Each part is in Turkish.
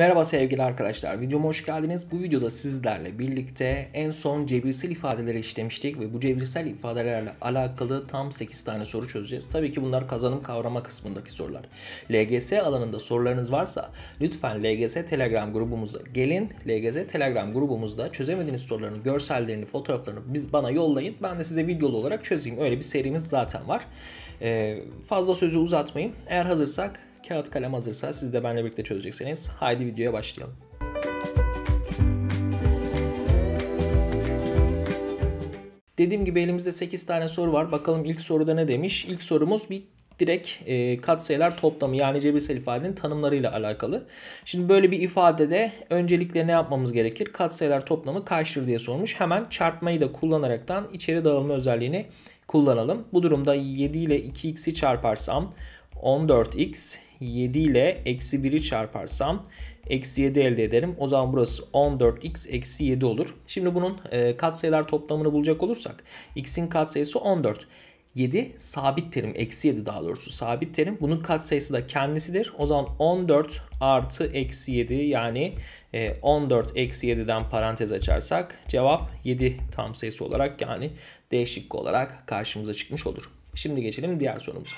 Merhaba sevgili arkadaşlar, videoma hoş geldiniz. Bu videoda sizlerle birlikte en son cebirsel ifadeleri işlemiştik ve bu cebirsel ifadelerle alakalı tam 8 tane soru çözeceğiz. Tabii ki bunlar kazanım kavrama kısmındaki sorular. LGS alanında sorularınız varsa lütfen LGS Telegram grubumuza gelin. LGS Telegram grubumuzda çözemediğiniz soruların görsellerini, fotoğraflarını biz bana yollayın. Ben de size videolu olarak çözeyim. Öyle bir serimiz zaten var. Ee, fazla sözü uzatmayayım. Eğer hazırsak Kağıt kalem hazırsa siz de benimle birlikte çözeceksiniz. Haydi videoya başlayalım. Dediğim gibi elimizde 8 tane soru var. Bakalım ilk soruda ne demiş? İlk sorumuz bir direkt e, katsayılar toplamı yani cebirsel ifadenin tanımlarıyla alakalı. Şimdi böyle bir ifadede öncelikle ne yapmamız gerekir? Katsayılar toplamı kaçtır diye sormuş. Hemen çarpmayı da kullanaraktan içeri dağılma özelliğini kullanalım. Bu durumda 7 ile 2x'i çarparsam 14x 7 ile eksi 1'i çarparsam eksi 7 elde ederim. O zaman burası 14x eksi 7 olur. Şimdi bunun e, katsayılar toplamını bulacak olursak x'in katsayısı 14. 7 sabit terim eksi 7 daha doğrusu sabit terim bunun katsayısı da kendisidir. O zaman 14 artı eksi 7 yani 14 e, eksi 7'den parantez açarsak cevap 7 tam sayısı olarak yani D olarak karşımıza çıkmış olur. Şimdi geçelim diğer sorumuza.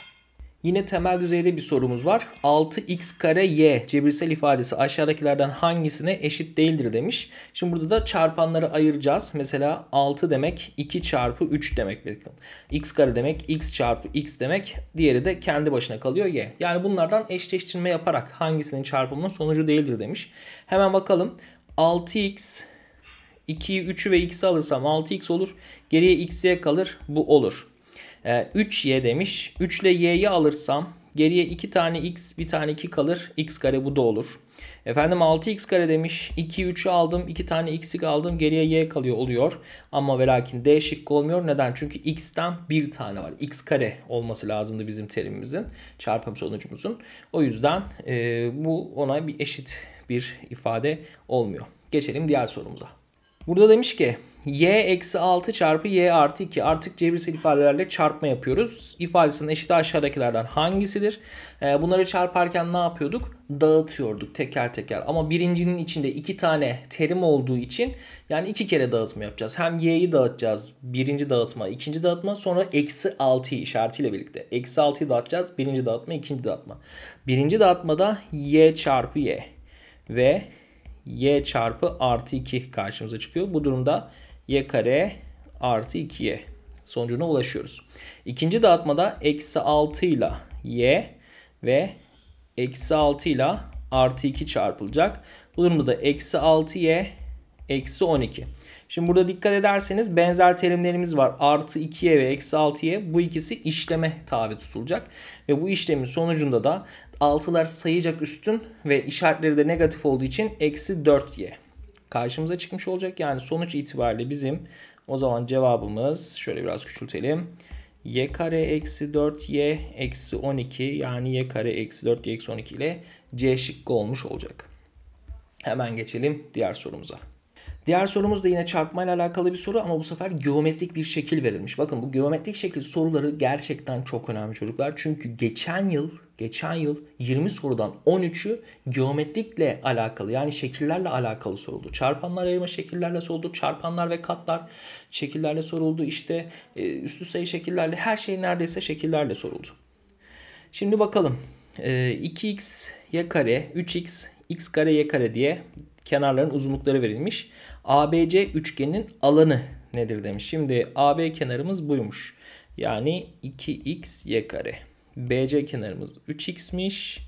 Yine temel düzeyde bir sorumuz var. 6x kare y cebirsel ifadesi aşağıdakilerden hangisine eşit değildir demiş. Şimdi burada da çarpanları ayıracağız. Mesela 6 demek 2 çarpı 3 demek. Bakın. x kare demek x çarpı x demek. Diğeri de kendi başına kalıyor y. Yani bunlardan eşleştirme yaparak hangisinin çarpımının sonucu değildir demiş. Hemen bakalım. 6x 2'yi 3'ü ve x'i alırsam 6x olur. Geriye x'ye kalır. Bu olur. 3y ee, demiş. 3 ile y'yi alırsam geriye 2 tane x bir tane 2 kalır. x kare bu da olur. Efendim 6x kare demiş. 2 3'ü aldım. 2 tane x'i aldım. Geriye y kalıyor oluyor. Ama ve lakin d şıkkı olmuyor. Neden? Çünkü x'ten bir tane var. x kare olması lazımdı bizim terimimizin. Çarpım sonucumuzun. O yüzden e, bu ona bir eşit bir ifade olmuyor. Geçelim diğer sorumuza. Burada demiş ki y eksi 6 çarpı y artı 2 artık cebirsel ifadelerle çarpma yapıyoruz. İfadesinin eşiti aşağıdakilerden hangisidir? E, bunları çarparken ne yapıyorduk? Dağıtıyorduk teker teker. Ama birincinin içinde iki tane terim olduğu için yani iki kere dağıtma yapacağız. Hem y'yi dağıtacağız birinci dağıtma, ikinci dağıtma sonra eksi 6'yı işaretiyle birlikte. Eksi 6'yı dağıtacağız birinci dağıtma, ikinci dağıtma. Birinci dağıtmada y çarpı y ve y çarpı artı 2 karşımıza çıkıyor. Bu durumda y kare artı 2y sonucuna ulaşıyoruz. İkinci dağıtmada eksi 6 ile y ve eksi 6 ile artı 2 çarpılacak. Bu durumda da eksi 6y eksi 12. Şimdi burada dikkat ederseniz benzer terimlerimiz var. Artı 2'ye ve eksi 6'ya bu ikisi işleme tabi tutulacak. Ve bu işlemin sonucunda da altılar sayacak üstün ve işaretleri de negatif olduğu için eksi 4y karşımıza çıkmış olacak. Yani sonuç itibariyle bizim o zaman cevabımız şöyle biraz küçültelim. y kare eksi 4y eksi 12 yani y kare eksi 4y eksi 12 ile c şıkkı olmuş olacak. Hemen geçelim diğer sorumuza. Diğer sorumuz da yine çarpmayla alakalı bir soru ama bu sefer geometrik bir şekil verilmiş. Bakın bu geometrik şekil soruları gerçekten çok önemli çocuklar. Çünkü geçen yıl geçen yıl 20 sorudan 13'ü geometrikle alakalı yani şekillerle alakalı soruldu. Çarpanlar ayırma şekillerle soruldu. Çarpanlar ve katlar şekillerle soruldu. İşte e, üstü sayı şekillerle her şey neredeyse şekillerle soruldu. Şimdi bakalım. 2x e, y kare 3x x kare y kare diye kenarların uzunlukları verilmiş. ABC üçgenin alanı nedir demiş. Şimdi AB kenarımız buymuş. Yani 2 x y kare. BC kenarımız 3x'miş.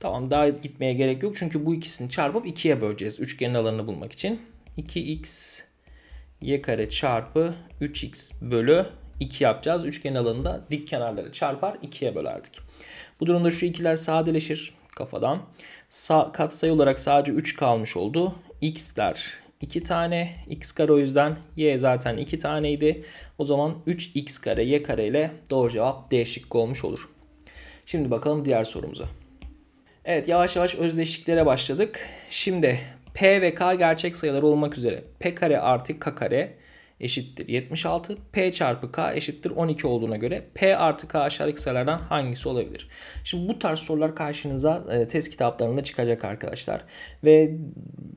Tamam daha gitmeye gerek yok. Çünkü bu ikisini çarpıp 2'ye böleceğiz. Üçgenin alanını bulmak için. 2x y kare çarpı 3x bölü 2 yapacağız. Üçgenin alanında dik kenarları çarpar 2'ye bölerdik. Bu durumda şu ikiler sadeleşir kafadan. Sa katsayı olarak sadece 3 kalmış oldu. X'ler 2 tane. X kare o yüzden Y zaten 2 taneydi. O zaman 3X kare Y kare ile doğru cevap D şıkkı olmuş olur. Şimdi bakalım diğer sorumuza. Evet yavaş yavaş özdeşliklere başladık. Şimdi P ve K gerçek sayılar olmak üzere P kare artı K kare eşittir 76. P çarpı K eşittir 12 olduğuna göre P artı K aşağıdaki sayılardan hangisi olabilir? Şimdi bu tarz sorular karşınıza e, test kitaplarında çıkacak arkadaşlar. Ve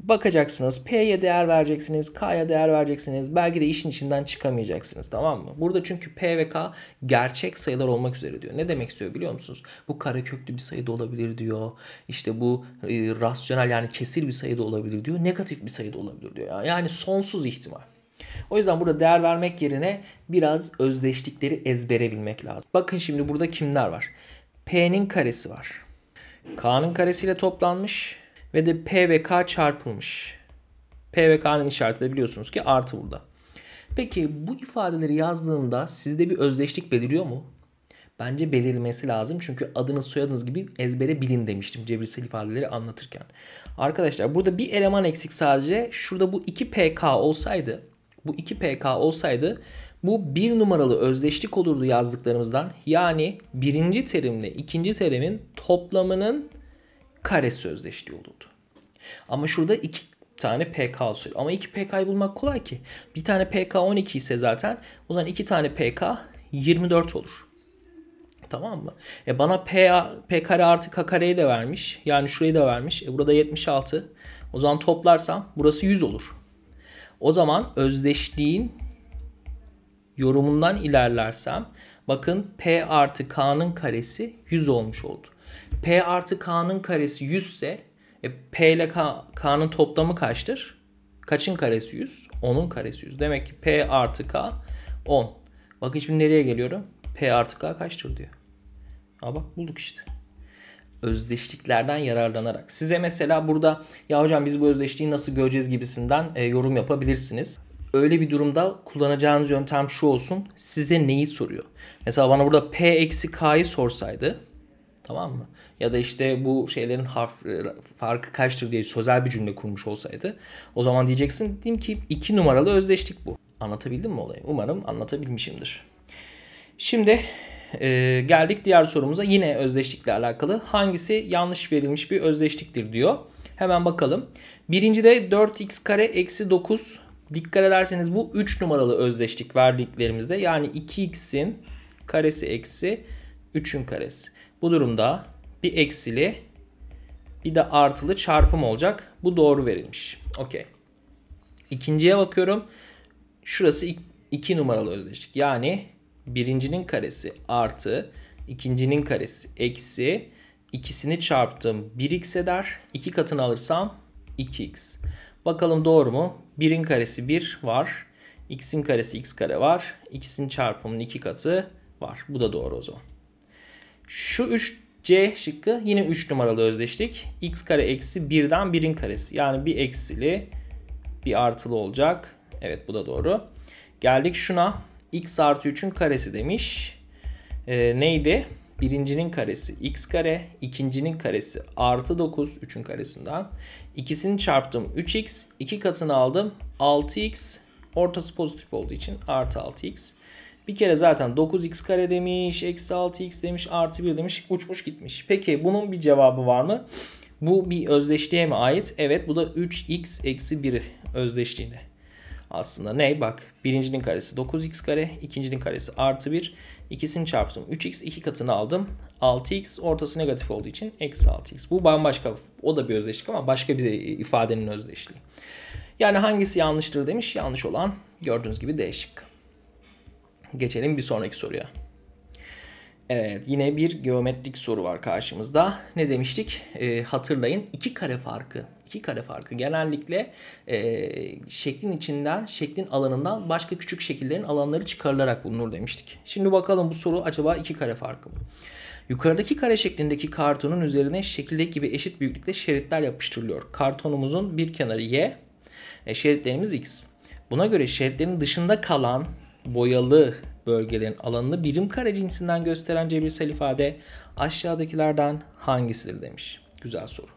bakacaksınız P'ye değer vereceksiniz, K'ya değer vereceksiniz. Belki de işin içinden çıkamayacaksınız tamam mı? Burada çünkü P ve K gerçek sayılar olmak üzere diyor. Ne demek istiyor biliyor musunuz? Bu kareköklü bir sayı da olabilir diyor. İşte bu e, rasyonel yani kesir bir sayı da olabilir diyor. Negatif bir sayı da olabilir diyor. Yani sonsuz ihtimal. O yüzden burada değer vermek yerine biraz özdeşlikleri ezbere bilmek lazım. Bakın şimdi burada kimler var? P'nin karesi var. K'nın karesiyle toplanmış ve de P ve K çarpılmış. P ve K'nın işareti de biliyorsunuz ki artı burada. Peki bu ifadeleri yazdığında sizde bir özdeşlik beliriyor mu? Bence belirmesi lazım çünkü adınız soyadınız gibi ezbere bilin demiştim cebirsel ifadeleri anlatırken. Arkadaşlar burada bir eleman eksik sadece. Şurada bu 2PK olsaydı bu 2 PK olsaydı bu bir numaralı özdeşlik olurdu yazdıklarımızdan. Yani birinci terimle ikinci terimin toplamının karesi özdeşliği olurdu. Ama şurada iki tane PK olsaydı. Ama iki PK'yı bulmak kolay ki. Bir tane PK 12 ise zaten o zaman iki tane PK 24 olur. Tamam mı? E bana P, P kare artı K kareyi de vermiş. Yani şurayı da vermiş. E burada 76. O zaman toplarsam burası 100 olur. O zaman özdeşliğin yorumundan ilerlersem bakın P artı K'nın karesi 100 olmuş oldu. P artı K'nın karesi 100 ise e, P ile K, K'nın toplamı kaçtır? Kaçın karesi 100? 10'un karesi 100. Demek ki P artı K 10. Bakın şimdi nereye geliyorum? P artı K kaçtır diyor. Ha bak bulduk işte özdeşliklerden yararlanarak size mesela burada ya hocam biz bu özdeşliği nasıl göreceğiz gibisinden e, yorum yapabilirsiniz. Öyle bir durumda kullanacağınız yöntem şu olsun. Size neyi soruyor? Mesela bana burada P eksi K'yı sorsaydı tamam mı? Ya da işte bu şeylerin harf e, farkı kaçtır diye sözel bir cümle kurmuş olsaydı o zaman diyeceksin diyeyim ki iki numaralı özdeşlik bu. Anlatabildim mi olayı? Umarım anlatabilmişimdir. Şimdi e, geldik diğer sorumuza yine özdeşlikle alakalı. Hangisi yanlış verilmiş bir özdeşliktir diyor. Hemen bakalım. Birincide 4x kare eksi 9 dikkat ederseniz bu 3 numaralı özdeşlik verdiklerimizde yani 2x'in karesi eksi 3'ün karesi. Bu durumda bir eksili bir de artılı çarpım olacak. Bu doğru verilmiş. Okey. İkinciye bakıyorum. Şurası 2 numaralı özdeşlik. Yani birincinin karesi artı ikincinin karesi eksi ikisini çarptım 1x eder. 2 katını alırsam 2x. Bakalım doğru mu? 1'in karesi 1 var. x'in karesi x kare var. İkisinin çarpımının 2 katı var. Bu da doğru o zaman. Şu 3c şıkkı yine 3 numaralı özdeşlik. x kare eksi 1'den 1'in karesi. Yani bir eksili bir artılı olacak. Evet bu da doğru. Geldik şuna x artı 3'ün karesi demiş. E, neydi? Birincinin karesi x kare, ikincinin karesi artı 9, 3'ün karesinden. İkisini çarptım 3x, 2 katını aldım 6x, ortası pozitif olduğu için artı 6x. Bir kere zaten 9x kare demiş, eksi 6x demiş, artı 1 demiş, uçmuş gitmiş. Peki bunun bir cevabı var mı? Bu bir özdeşliğe mi ait? Evet bu da 3x eksi 1 özdeşliğine aslında ne? Bak birincinin karesi 9x kare, ikincinin karesi artı 1. İkisini çarptım. 3x iki katını aldım. 6x ortası negatif olduğu için eksi 6x. Bu bambaşka o da bir özdeşlik ama başka bir ifadenin özdeşliği. Yani hangisi yanlıştır demiş. Yanlış olan gördüğünüz gibi değişik. Geçelim bir sonraki soruya. Evet yine bir geometrik soru var karşımızda. Ne demiştik? E, hatırlayın iki kare farkı iki kare farkı genellikle e, şeklin içinden, şeklin alanından başka küçük şekillerin alanları çıkarılarak bulunur demiştik. Şimdi bakalım bu soru acaba iki kare farkı mı? Yukarıdaki kare şeklindeki kartonun üzerine şekildeki gibi eşit büyüklükte şeritler yapıştırılıyor. Kartonumuzun bir kenarı y, e, şeritlerimiz x. Buna göre şeritlerin dışında kalan boyalı bölgelerin alanını birim kare cinsinden gösteren cebirsel ifade aşağıdakilerden hangisidir demiş. Güzel soru.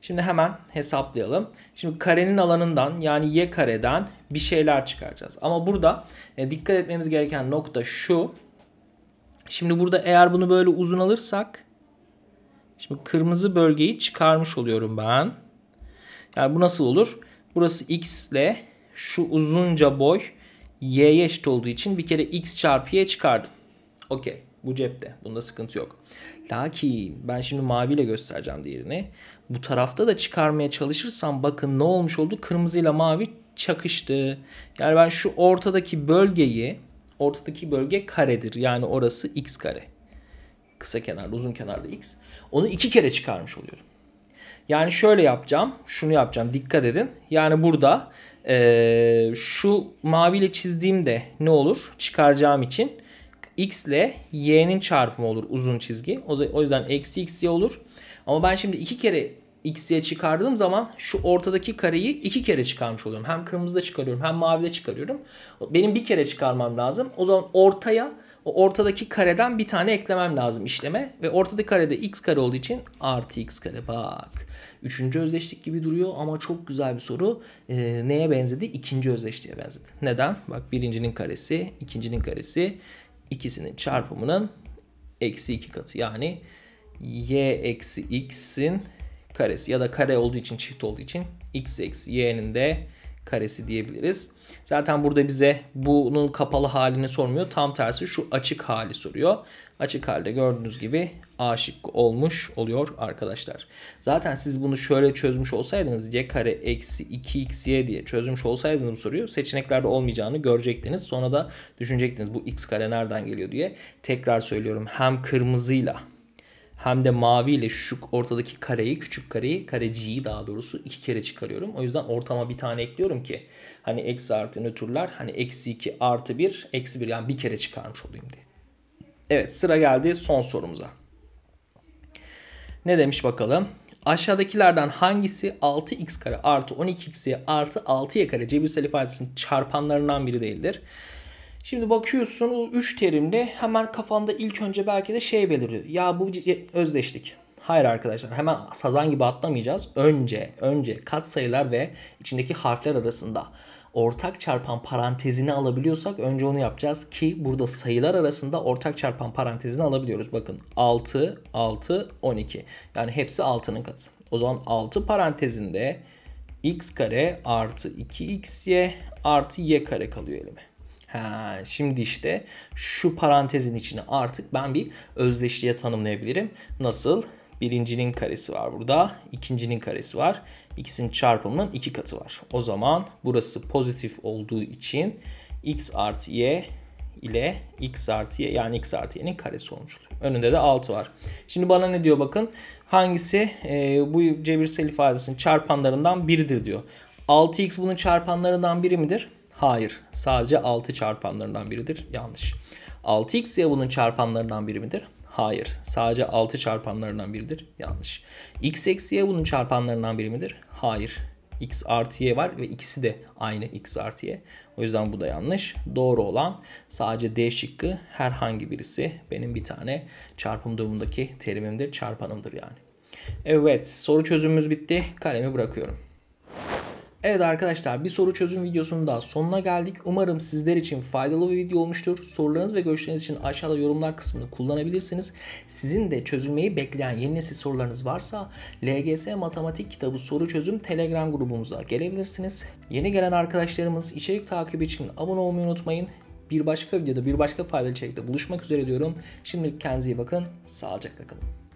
Şimdi hemen hesaplayalım. Şimdi karenin alanından yani y kareden bir şeyler çıkaracağız. Ama burada e, dikkat etmemiz gereken nokta şu. Şimdi burada eğer bunu böyle uzun alırsak şimdi kırmızı bölgeyi çıkarmış oluyorum ben. Yani bu nasıl olur? Burası x ile şu uzunca boy y'ye eşit olduğu için bir kere x çarpı y çıkardım. Okey. Bu cepte. Bunda sıkıntı yok. Lakin ben şimdi maviyle göstereceğim diğerini. Bu tarafta da çıkarmaya çalışırsam bakın ne olmuş oldu? Kırmızıyla mavi çakıştı. Yani ben şu ortadaki bölgeyi ortadaki bölge karedir. Yani orası x kare. Kısa kenarda uzun kenarda x. Onu iki kere çıkarmış oluyorum. Yani şöyle yapacağım. Şunu yapacağım. Dikkat edin. Yani burada ee, şu maviyle çizdiğimde ne olur? Çıkaracağım için x ile y'nin çarpımı olur uzun çizgi. O yüzden eksi x y olur. Ama ben şimdi iki kere x y çıkardığım zaman şu ortadaki kareyi iki kere çıkarmış oluyorum. Hem kırmızıda çıkarıyorum hem mavide çıkarıyorum. Benim bir kere çıkarmam lazım. O zaman ortaya o ortadaki kareden bir tane eklemem lazım işleme. Ve ortadaki karede x kare olduğu için artı x kare bak. Üçüncü özdeşlik gibi duruyor ama çok güzel bir soru. Ee, neye benzedi? İkinci özdeşliğe benzedi. Neden? Bak birincinin karesi, ikincinin karesi, ikisinin çarpımının eksi 2 katı. Yani y eksi x'in karesi ya da kare olduğu için çift olduğu için x eksi y'nin de karesi diyebiliriz. Zaten burada bize bunun kapalı halini sormuyor. Tam tersi şu açık hali soruyor. Açık halde gördüğünüz gibi A şıkkı olmuş oluyor arkadaşlar. Zaten siz bunu şöyle çözmüş olsaydınız y kare eksi 2xy diye çözmüş olsaydınız bu soruyu seçeneklerde olmayacağını görecektiniz. Sonra da düşünecektiniz bu x kare nereden geliyor diye. Tekrar söylüyorum hem kırmızıyla hem de mavi ile şu ortadaki kareyi, küçük kareyi, kareciyi daha doğrusu iki kere çıkarıyorum. O yüzden ortama bir tane ekliyorum ki hani eksi artı nötrler hani eksi 2 artı 1 eksi 1 yani bir kere çıkarmış olayım diye. Evet sıra geldi son sorumuza. Ne demiş bakalım? Aşağıdakilerden hangisi 6x kare artı 12x'ye artı 6y kare cebirsel ifadesinin çarpanlarından biri değildir? Şimdi bakıyorsun o 3 terimde hemen kafanda ilk önce belki de şey beliriyor. Ya bu özdeşlik. Hayır arkadaşlar hemen sazan gibi atlamayacağız. Önce, önce katsayılar ve içindeki harfler arasında ortak çarpan parantezini alabiliyorsak önce onu yapacağız ki burada sayılar arasında ortak çarpan parantezini alabiliyoruz. Bakın 6, 6, 12. Yani hepsi 6'nın katı. O zaman 6 parantezinde x kare artı 2xy artı y kare kalıyor elime. Ha, şimdi işte şu parantezin içine artık ben bir özdeşliğe tanımlayabilirim. Nasıl? Birincinin karesi var burada. ikincinin karesi var. İkisinin çarpımının iki katı var. O zaman burası pozitif olduğu için x artı y ile x artı y yani x artı y'nin karesi olmuş oluyor. Önünde de 6 var. Şimdi bana ne diyor bakın. Hangisi e, bu cebirsel ifadesinin çarpanlarından biridir diyor. 6x bunun çarpanlarından biri midir? Hayır. Sadece 6 çarpanlarından biridir. Yanlış. 6x ya bunun çarpanlarından biri midir? Hayır. Sadece 6 çarpanlarından biridir. Yanlış. x eksi y bunun çarpanlarından biri midir? Hayır. x artı y var ve ikisi de aynı x artı y. O yüzden bu da yanlış. Doğru olan sadece d şıkkı herhangi birisi benim bir tane çarpım durumundaki terimimdir, çarpanımdır yani. Evet soru çözümümüz bitti. Kalemi bırakıyorum. Evet arkadaşlar bir soru çözüm videosunun da sonuna geldik. Umarım sizler için faydalı bir video olmuştur. Sorularınız ve görüşleriniz için aşağıda yorumlar kısmını kullanabilirsiniz. Sizin de çözülmeyi bekleyen yeni nesil sorularınız varsa LGS Matematik kitabı soru çözüm Telegram grubumuza gelebilirsiniz. Yeni gelen arkadaşlarımız içerik takibi için abone olmayı unutmayın. Bir başka videoda bir başka faydalı içerikte buluşmak üzere diyorum. Şimdilik kendinize iyi bakın. Sağlıcakla kalın.